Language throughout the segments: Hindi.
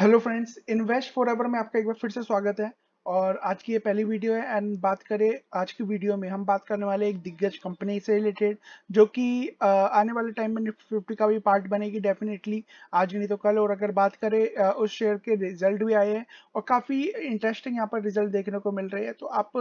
हेलो फ्रेंड्स इन्वेस्ट एवर में आपका एक बार फिर से स्वागत है और आज की ये पहली वीडियो है एंड बात करें आज की वीडियो में हम बात करने वाले एक दिग्गज कंपनी से रिलेटेड जो कि आने वाले टाइम में निफ्टी फिफ्टी का भी पार्ट बनेगी डेफिनेटली आज नहीं तो कल और अगर बात करें उस शेयर के रिजल्ट भी आए हैं और काफ़ी इंटरेस्टिंग यहाँ पर रिजल्ट देखने को मिल रहे हैं तो आप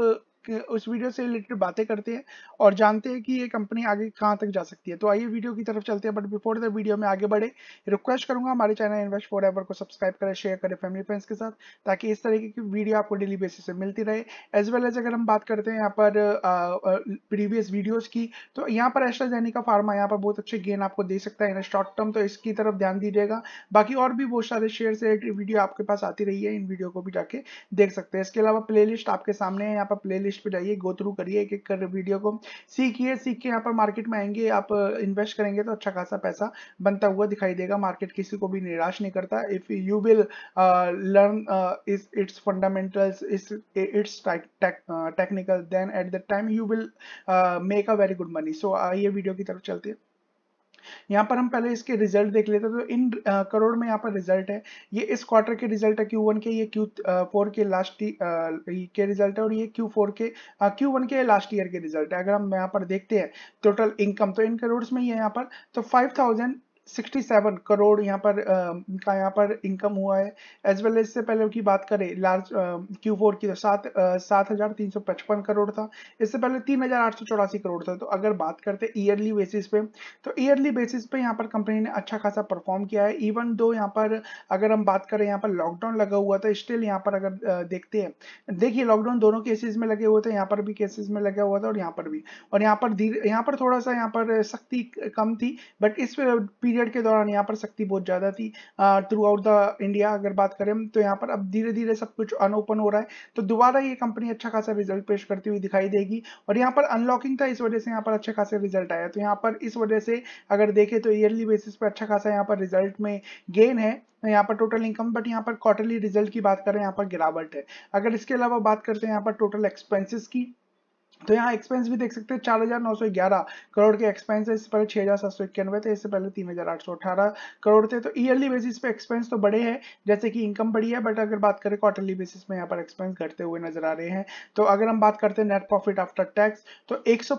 उस वीडियो से रिलेटेड बातें करते हैं और जानते हैं कि ये कंपनी आगे कहाँ तक जा सकती है तो आइए वीडियो की तरफ चलते हैं बट बिफोर द वीडियो में आगे बढ़े रिक्वेस्ट करूंगा हमारे चैनल इन्वेस्ट फॉर एवर को सब्सक्राइब करें शेयर करें फैमिली फ्रेंड्स के साथ ताकि इस तरीके की वीडियो आपको डेली बेसिस पर मिलती रहे एज वेल एज अगर हम बात करते हैं यहाँ पर प्रीवियस वीडियोज की तो यहाँ पर एस्ट्राजेनिका फार्मा यहाँ पर बहुत अच्छे गेन आपको दे सकता है इन शॉर्ट टर्म तो इसकी तरफ ध्यान दीजिएगा बाकी और भी बहुत सारे शेयर से रिलेटेड वीडियो आपके पास आती रही है इन वीडियो को भी जाके देख सकते हैं इसके अलावा प्लेलिस्ट आपके सामने है यहाँ पर प्ले लिस्ट पे जाइए गो थ्रू करिए एक एक कर वीडियो को सीखिए सीख के यहाँ पर मार्केट में आएंगे आप इन्वेस्ट uh, करेंगे तो अच्छा खासा पैसा बनता हुआ दिखाई देगा मार्केट किसी को भी निराश नहीं करता if you will learn its fundamentals its technical then at the time you will make a very good money so आइए वीडियो की तरफ चलते हैं यहाँ पर हम पहले इसके रिजल्ट देख लेते हैं तो इन करोड़ में यहाँ पर रिजल्ट है ये इस क्वार्टर के रिजल्ट है क्यू वन के ये क्यू फोर के लास्ट के रिजल्ट है और ये क्यू फोर के क्यू वन के लास्ट ईयर के रिजल्ट है अगर हम यहाँ पर देखते हैं टोटल इनकम तो इन करोड़ में यहाँ पर तो फाइव थाउजेंड 67 करोड़ यहाँ पर आ, का यहाँ पर इनकम हुआ है एज वेल एज इससे पहले की बात करें लार्ज क्यू फोर की तो सात सात हजार तीन सौ पचपन करोड़ था इससे पहले तीन हजार आठ सौ चौरासी करोड़ था तो अगर बात करते ईयरली बेसिस पे तो ईयरली बेसिस पे यहाँ पर कंपनी ने अच्छा खासा परफॉर्म किया है इवन दो यहाँ पर अगर हम बात करें यहाँ पर लॉकडाउन लगा हुआ था स्टिल यहाँ पर अगर देखते हैं देखिए लॉकडाउन दोनों केसेज में लगे हुए थे यहाँ पर भी केसेज में लगा हुआ था और यहाँ पर भी और यहाँ पर यहाँ पर थोड़ा सा यहाँ पर सख्ती कम थी बट इस पीरियड पीरियड के दौरान यहाँ पर सख्ती बहुत ज़्यादा थी थ्रू आउट द इंडिया अगर बात करें तो यहाँ पर अब धीरे धीरे सब कुछ अनओपन हो रहा है तो दोबारा ये कंपनी अच्छा खासा रिजल्ट पेश करती हुई दिखाई देगी और यहाँ पर अनलॉकिंग था इस वजह से यहाँ पर अच्छा खासा रिजल्ट आया तो यहाँ पर इस वजह से अगर देखें तो ईयरली बेसिस पर अच्छा खासा यहाँ पर रिजल्ट में गेन है यहाँ पर टोटल इनकम बट यहाँ पर क्वार्टरली रिजल्ट की बात करें यहाँ पर गिरावट है अगर इसके अलावा बात करते हैं यहाँ पर टोटल एक्सपेंसिस की तो यहाँ एक्सपेंस भी देख सकते हैं चार हजार नौ सौ ग्यारह करोड़ के एक्सपेंस है इससे पहले छह हजार सात सौ इक्यानवे थे इससे पहले तीन हजार आठ सौ अठारह करोड़ थे तो ईयरली बेसिस पे एक्सपेंस तो बड़े हैं जैसे कि इनकम बढ़ी है बट अगर बात करें क्वार्टरली बेसिस में यहाँ पर एक्सपेंस घटते हुए नजर आ रहे हैं तो अगर हम बात करते हैं नेट प्रॉफिट आफ्टर टैक्स तो एक सौ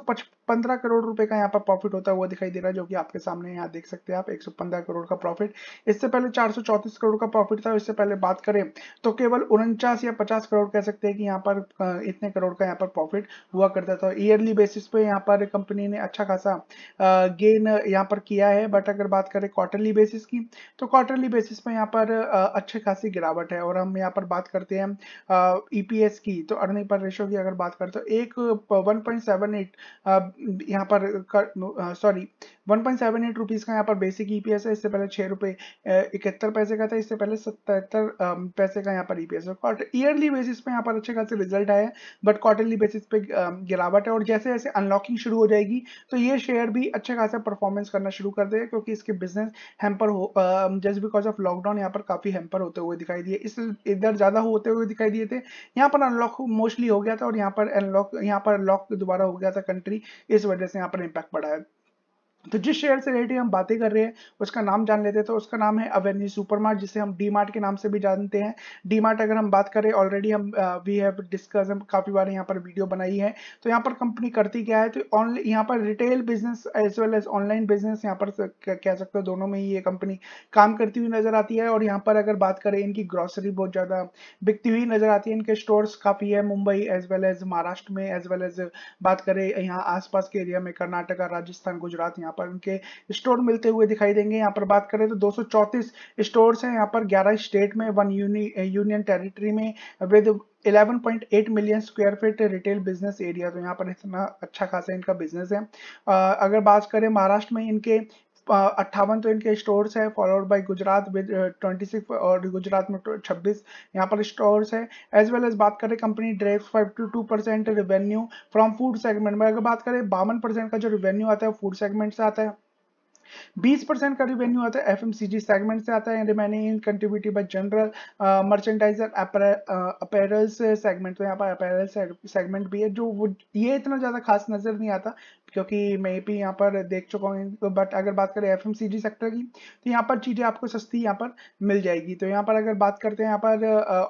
पंद्रह करोड़ रुपए का यहाँ पर प्रॉफिट होता हुआ दिखाई दे रहा है जो कि आपके सामने यहाँ देख सकते हैं आप एक करोड़ का प्रॉफिट इससे पहले चार करोड़ का प्रॉफिट था इससे पहले बात करें तो केवल उनचास या पचास करोड़ कह सकते हैं कि यहाँ पर इतने करोड़ का यहाँ पर प्रॉफिट हुआ करता था ईयरली बेसिस पे यहाँ पर कंपनी ने अच्छा खासा गेन यहाँ पर किया है बट अगर बात करें क्वार्टरली बेसिस की तो क्वार्टरली बेसिस पे यहाँ पर अच्छे खासी गिरावट है और हम यहाँ पर बात करते हैं ईपीएस e की तो अर्निंग पर रेशो की अगर बात करें तो एक वन यहाँ पर sorry one point seven eight rupees का यहाँ पर बेसिक ईपीएस e है इससे पहले छः रुपये इकहत्तर पैसे का था इससे पहले सतहत्तर पैसे का यहाँ पर ईपीएस e है ईयरली बेसिस पे यहाँ पर अच्छे खासे रिजल्ट आए हैं बट क्वार्टरली बेसिस पे गिरावट है और जैसे जैसे अनलॉकिंग शुरू हो जाएगी तो ये शेयर भी अच्छे खासा परफॉर्मेंस करना शुरू कर देगा क्योंकि इसके बिजनेस हेम्पर हो जस्ट बिकॉज ऑफ लॉकडाउन यहाँ पर काफ़ी हेम्पर होते हुए दिखाई दिए इस इधर ज़्यादा होते हुए दिखाई दिए थे यहाँ पर अनलॉक मोस्टली हो गया था और यहाँ पर अनलॉक यहाँ पर लॉक दोबारा हो गया था कंट्री इस वजह से यहाँ पर इम्पैक्ट पड़ा है तो जिस शेयर से रिलेटेड हम बातें कर रहे हैं उसका नाम जान लेते हैं तो उसका नाम है अवेन्यू सुपरमार्ट जिसे हम डी मार्ट के नाम से भी जानते हैं डी मार्ट अगर हम बात करें ऑलरेडी हम वी हैव डिस्कस हम काफ़ी बार यहाँ पर वीडियो बनाई है तो यहाँ पर कंपनी करती क्या है तो ऑनलाइन यहाँ पर retail business as well as online business यहाँ पर कह सकते हो दोनों में ही ये कंपनी काम करती हुई नजर आती है और यहाँ पर अगर बात करें इनकी ग्रॉसरी बहुत ज़्यादा बिकती हुई नजर आती है इनके स्टोर्स काफ़ी है Mumbai as well as Maharashtra में एज वेल एज बात करें यहाँ आसपास के एरिया में कर्नाटका राजस्थान गुजरात यहाँ यहाँ पर उनके स्टोर मिलते हुए दिखाई देंगे यहाँ पर बात करें तो दो स्टोर हैं यहाँ पर 11 स्टेट में वन यूनियन टेरिटरी में with 11.8 million square feet retail business area तो यहाँ पर इतना अच्छा खासा इनका बिजनेस है आ, अगर बात करें महाराष्ट्र में इनके अट्ठावन तो इनके स्टोर्स है followed by Gujarat with twenty uh, और गुजरात में तो छब्बीस यहाँ पर स्टोर्स है एज वेल एज बात करें कंपनी ड्रेक्स five two percent revenue from food segment में अगर बात करें बावन परसेंट का जो रिवेन्यू आता है फूड सेगमेंट से आता है 20 परसेंट का रिवेन्यू आता है एफएमसीजी सेगमेंट से आता है remaining in contributed by general merchandiser apparel segment तो यहाँ पर अपेरल सेगमेंट भी है जो वो ये इतना ज़्यादा खास नज़र नहीं आता क्योंकि मैं भी यहाँ पर देख चुका हूँ बट अगर बात करें एफ सेक्टर की तो यहाँ पर चीज़ें आपको सस्ती यहाँ पर मिल जाएगी तो यहाँ पर अगर बात करते हैं यहाँ पर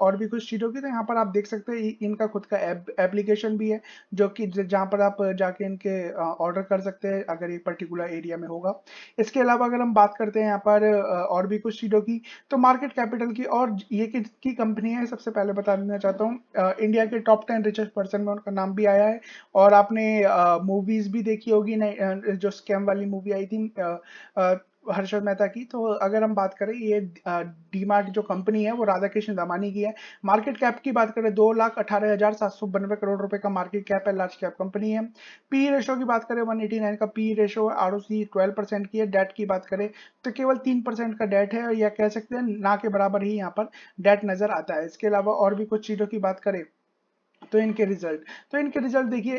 और भी कुछ चीज़ों की तो यहाँ पर आप देख सकते हैं इनका खुद का एप्लीकेशन भी है जो कि जहाँ पर आप जाके इनके ऑर्डर कर सकते हैं अगर एक पर्टिकुलर एरिया में होगा इसके अलावा अगर हम बात करते हैं यहाँ पर और भी कुछ चीज़ों की तो मार्केट कैपिटल की और ये की कंपनी है सबसे पहले बता देना चाहता हूँ इंडिया के टॉप टेन रिचेस्ट पर्सन में उनका नाम भी आया है और आपने मूवीज़ भी देखी होगी जो स्कैम वाली मूवी आई थी हर्षद मेहता की तो अगर हम बात करें ये डीमार्ट जो कंपनी है वो राधा कृष्ण दमानी की है मार्केट कैप की बात करें दो लाख अठारह हजार सात सौ बानवे करोड़ रुपए का मार्केट कैप है लार्ज कैप कंपनी है पी रेशो e की बात करें वन एटी नाइन का पी रेशो है R O C twelve percent की है डेट की बात करें तो केवल तीन परसेंट का डेट है या कह सकते हैं ना के बराबर ही यहाँ पर डेट नजर आता है इसके अलावा और भी कुछ चीजों की बात करें तो इनके रिजल्ट तो इनके रिजल्ट देखिए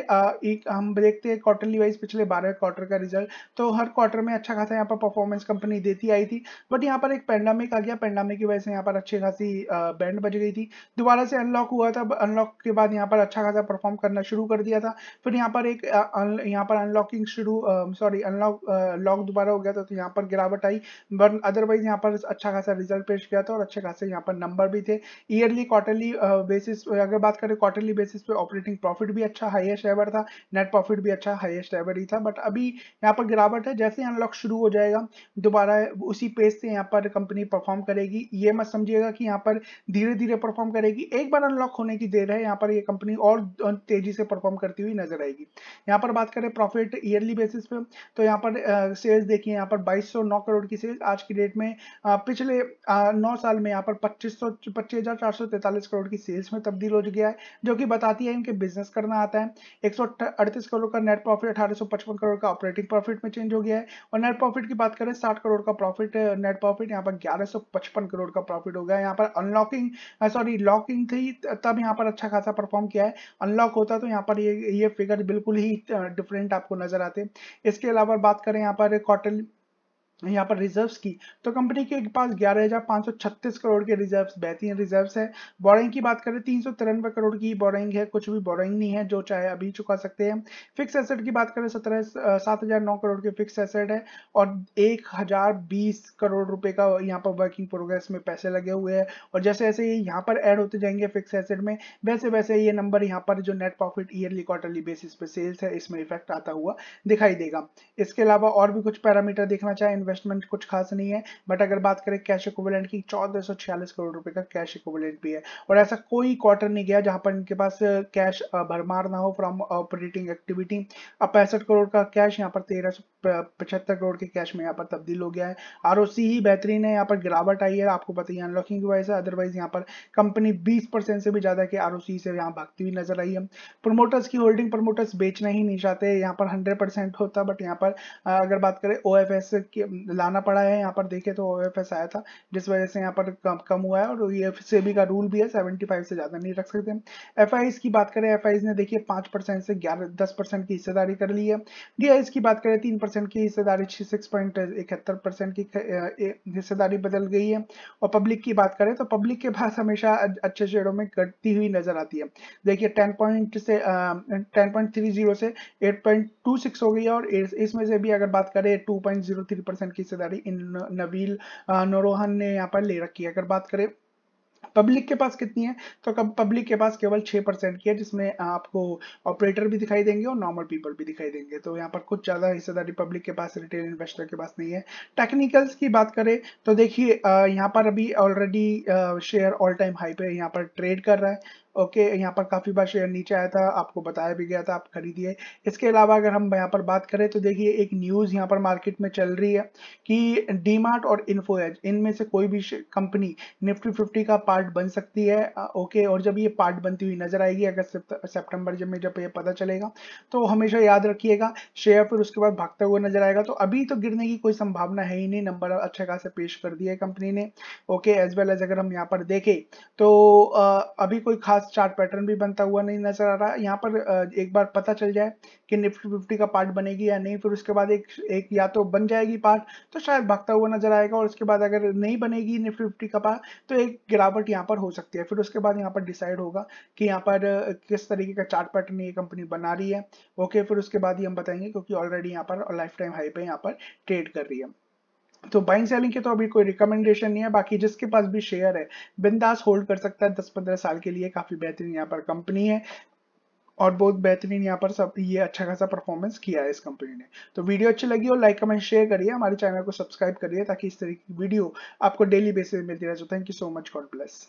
एक हम देखते हैं क्वार्टरली वाइज पिछले बारह क्वार्टर का रिजल्ट तो हर क्वार्टर में अच्छा खासा यहाँ पर परफॉर्मेंस कंपनी देती आई थी बट यहाँ पर एक पैंडामिक आ गया पैंडामिक की वजह से यहाँ पर अच्छी खासी बैंड बज गई थी दोबारा से अनलॉक हुआ था अनलॉक के बाद यहाँ पर अच्छा खासा परफॉर्म करना शुरू कर दिया था फिर यहाँ पर एक यहाँ पर अनलॉकिंग शुरू सॉरी अनलॉक लॉक दोबारा हो गया था तो यहाँ पर गिरावट आई बट अदरवाइज यहाँ पर अच्छा खासा रिजल्ट पेश किया था और अच्छे खासे यहाँ पर नंबर भी थे ईयरली क्वार्टरली बेसिस अगर बात करें क्वार्टरली बेसिस पे ऑपरेटिंग प्रॉफिट भी अच्छा हाईएस्ट एवर था नेट प्रॉफिट भी अच्छा हाईएस्ट एवर ही था बट अभी यहाँ पर गिरावट है जैसे अनलॉक शुरू हो जाएगा दोबारा उसी पेज से यहाँ पर कंपनी परफॉर्म करेगी ये मत समझिएगा कि यहाँ पर धीरे धीरे परफॉर्म करेगी एक बार अनलॉक होने की देर है यहाँ पर ये कंपनी और तेजी से परफॉर्म करती हुई नजर आएगी यहाँ पर बात करें प्रॉफिट ईयरली बेसिस पे तो यहाँ पर सेल्स देखिए यहाँ पर बाईस करोड़ की सेल्स आज की डेट में पिछले नौ साल में यहाँ पर पच्चीस सौ करोड़ की सेल्स में तब्दील हो गया है जो कि बताती है इनके बिजनेस करना आता है एक करोड़ का नेट प्रॉफिट अठारह करोड़ का ऑपरेटिंग प्रॉफिट में चेंज हो गया है और नेट प्रॉफिट की बात करें साठ करोड़ का प्रॉफिट नेट प्रॉफिट यहाँ पर ग्यारह करोड़ का प्रॉफिट हो गया यहाँ पर अनलॉकिंग सॉरी लॉकिंग थी तब यहाँ पर अच्छा खासा परफॉर्म किया है अनलॉक होता तो यहाँ पर ये ये फिगर बिल्कुल ही डिफरेंट आपको नजर आते इसके अलावा बात करें यहाँ पर क्वार्टरली यहाँ पर रिजर्व्स की तो कंपनी के पास ग्यारह हजार पांच सौ छत्तीस करोड़ के रिजर्व्स बेहतरीन रिजर्व्स है बोरिंग की बात करें तीन सौ तिरानवे करोड़ की बोरिंग है कुछ भी बोरिंग नहीं है जो चाहे अभी चुका सकते हैं फिक्स एसेट की बात करें सत्रह सात हजार नौ करोड़ के फिक्स एसेट है और एक हजार बीस करोड़ रुपए का यहाँ पर वर्किंग प्रोग्रेस में पैसे लगे हुए हैं और जैसे जैसे ये यहाँ पर एड होते जाएंगे फिक्स एसेट में वैसे वैसे ये नंबर यहाँ पर जो net profit yearly quarterly basis पे सेल्स है इसमें इफेक्ट आता हुआ दिखाई देगा इसके अलावा और भी कुछ पैरामीटर देखना चाहे इन्वेस्टमेंट कुछ खास नहीं है बट अगर बात करें कैश इक्विवेलेंट की चौदह सौ छियालीस करोड़ रुपए का कैश इक्विवेलेंट भी है और ऐसा कोई क्वार्टर नहीं गया जहां पर इनके पास कैश भरमार ना हो फ्रॉम ऑपरेटिंग एक्टिविटी अब पैंसठ करोड़ का कैश यहाँ पर तेरह सौ पचहत्तर करोड़ के कैश में यहाँ पर तब्दील हो गया है आर ही बेहतरीन है यहाँ पर गिरावट आई है आपको पता ही अनलॉकिंग की वजह से अदरवाइज यहाँ पर कंपनी बीस से भी ज्यादा के आर से यहाँ भागती हुई नजर आई है प्रोमोटर्स की होल्डिंग प्रोमोटर्स बेचना ही नहीं चाहते यहाँ पर हंड्रेड होता बट यहाँ पर अगर बात करें ओ एफ एस लाना पड़ा है यहाँ पर देखे तो ओ आया था जिस वजह से यहाँ पर कम, हुआ है और ये सेबी का रूल भी है सेवेंटी फाइव से ज़्यादा नहीं रख सकते एफ की बात करें एफ ने देखिए पांच परसेंट से ग्यारह दस परसेंट की हिस्सेदारी कर ली है डी की बात करें तीन परसेंट की हिस्सेदारी सिक्स पॉइंट इकहत्तर परसेंट की हिस्सेदारी बदल गई है और पब्लिक की बात करें तो पब्लिक के पास हमेशा अच्छे शेयरों में घटती हुई नजर आती है देखिए टेन पॉइंट से टेन पॉइंट थ्री जीरो से एट पॉइंट टू सिक्स हो गई है और इसमें से भी अगर बात करें two point zero three percent Pakistan की हिस्सेदारी इन नवील नरोहन ने यहाँ पर ले रखी है अगर बात करें पब्लिक के पास कितनी है तो कब पब्लिक के पास केवल छह परसेंट की है जिसमें आपको ऑपरेटर भी दिखाई देंगे और नॉर्मल पीपल भी दिखाई देंगे तो यहाँ पर कुछ ज़्यादा हिस्सेदारी पब्लिक के पास रिटेल इन्वेस्टर के पास नहीं है टेक्निकल्स की बात करें तो देखिए यहाँ पर अभी already share all time high पे यहाँ पर ट्रेड कर रहा है ओके यहाँ पर काफ़ी बार शेयर नीचे आया था आपको बताया भी गया था आप खरीदिए इसके अलावा अगर हम यहाँ पर बात करें तो देखिए एक न्यूज़ यहाँ पर मार्केट में चल रही है कि डीमार्ट और इन्फोएज इनमें से कोई भी कंपनी निफ्टी फिफ्टी का पार्ट बन सकती है ओके और जब ये पार्ट बनती हुई नजर आएगी अगर सेप्टेम्बर जब में जब ये पता चलेगा तो हमेशा याद रखिएगा शेयर फिर उसके बाद भागता हुआ नजर आएगा तो अभी तो गिरने की कोई संभावना है ही नहीं नंबर अच्छे खासा पेश कर दिया है कंपनी ने ओके एज वेल एज अगर हम यहाँ पर देखें तो अभी कोई खास पास चार्ट पैटर्न भी बनता हुआ नहीं नजर आ रहा यहाँ पर एक बार पता चल जाए कि निफ्टी फिफ्टी का पार्ट बनेगी या नहीं फिर उसके बाद एक एक या तो बन जाएगी पार्ट तो शायद भागता हुआ नजर आएगा और उसके बाद अगर नहीं बनेगी निफ्टी फिफ्टी का पार्ट तो एक गिरावट यहाँ पर हो सकती है फिर उसके बाद यहाँ पर डिसाइड होगा कि यहाँ पर किस तरीके का चार्ट पैटर्न ये कंपनी बना रही है ओके फिर उसके बाद ही हम बताएंगे क्योंकि ऑलरेडी यहाँ पर लाइफ टाइम हाई पे यहाँ पर ट्रेड कर रही है तो बाइंग सेलिंग के तो अभी कोई रिकमेंडेशन नहीं है बाकी जिसके पास भी शेयर है बिंदास होल्ड कर सकता है दस पंद्रह साल के लिए काफी बेहतरीन यहाँ पर कंपनी है और बहुत बेहतरीन यहाँ पर सब ये अच्छा खासा परफॉर्मेंस किया है इस कंपनी ने तो वीडियो अच्छी लगी हो लाइक कमेंट शेयर करिए हमारे चैनल को सब्सक्राइब करिए ताकि इस तरह की वीडियो आपको डेली बेसिस मिलती रहे thank you so much God bless